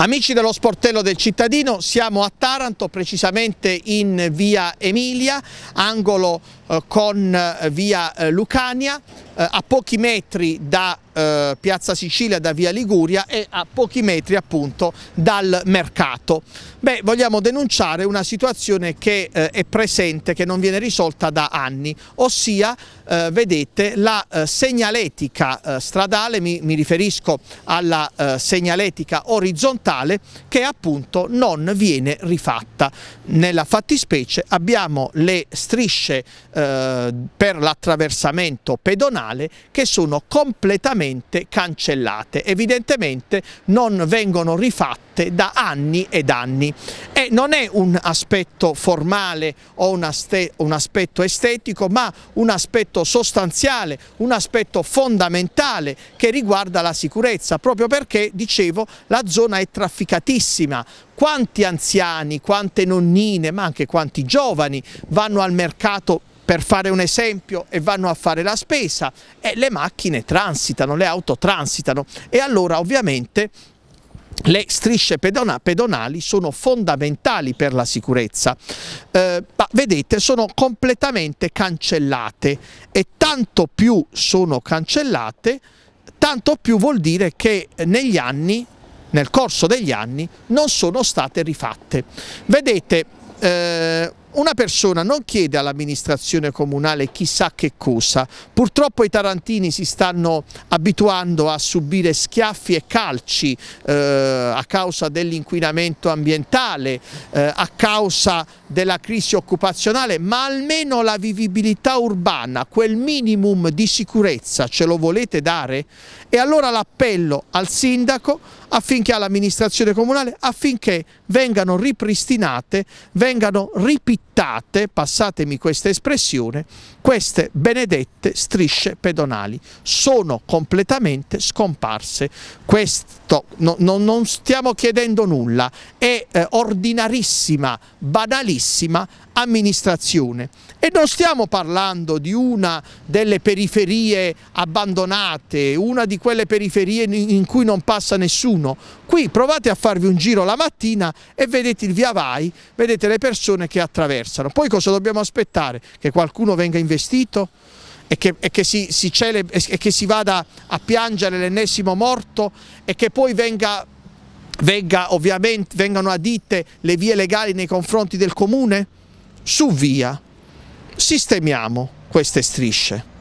Amici dello sportello del cittadino, siamo a Taranto, precisamente in via Emilia, angolo eh, con eh, via eh, Lucania, eh, a pochi metri da eh, Piazza Sicilia, da Via Liguria e a pochi metri appunto dal mercato. Beh, vogliamo denunciare una situazione che eh, è presente, che non viene risolta da anni, ossia eh, vedete la eh, segnaletica eh, stradale, mi, mi, riferisco alla segnaletica orizzontale che appunto non viene rifatta. Nella fattispecie abbiamo le strisce per l'attraversamento pedonale penale che sono completamente cancellate, evidentemente non vengono rifatte da anni ed anni e non è un aspetto formale o un, un aspetto estetico ma un aspetto sostanziale, un aspetto fondamentale che riguarda la sicurezza proprio perché dicevo la zona è trafficatissima, quanti anziani, quante nonnine, ma anche quanti giovani vanno al mercato per fare un esempio e vanno a fare la spesa e le macchine transitano, le auto transitano e allora ovviamente le strisce pedonali sono fondamentali per la sicurezza, eh, ma vedete sono completamente cancellate e tanto più sono cancellate, tanto più vuol dire che negli anni, nel corso degli anni, non sono state rifatte. Vedete, eh, una persona non chiede all'amministrazione comunale chissà che cosa, purtroppo i tarantini si stanno abituando a subire schiaffi e calci eh, a causa dell'inquinamento ambientale, eh, a causa della crisi occupazionale, ma almeno la vivibilità urbana, quel minimum di sicurezza ce lo volete dare? E allora l'appello al sindaco affinché all'amministrazione comunale affinché vengano ripristinate, vengano ripittati evitate, passatemi questa espressione, queste benedette strisce pedonali. Sono completamente scomparse. Questo no, no, non stiamo chiedendo nulla, è eh, ordinarissima, banalissima amministrazione e non stiamo parlando di una delle periferie abbandonate, una di quelle periferie in cui non passa nessuno. Qui provate a farvi un giro la mattina e vedete il via vai, vedete le persone che attraversano. Poi cosa dobbiamo aspettare? Che qualcuno venga investito? e che, e che, si, si celebra, e che si vada a piangere l'ennesimo morto e che poi venga Venga, ovviamente, vengano adite le vie legali nei confronti del comune? su via sistemiamo queste strisce.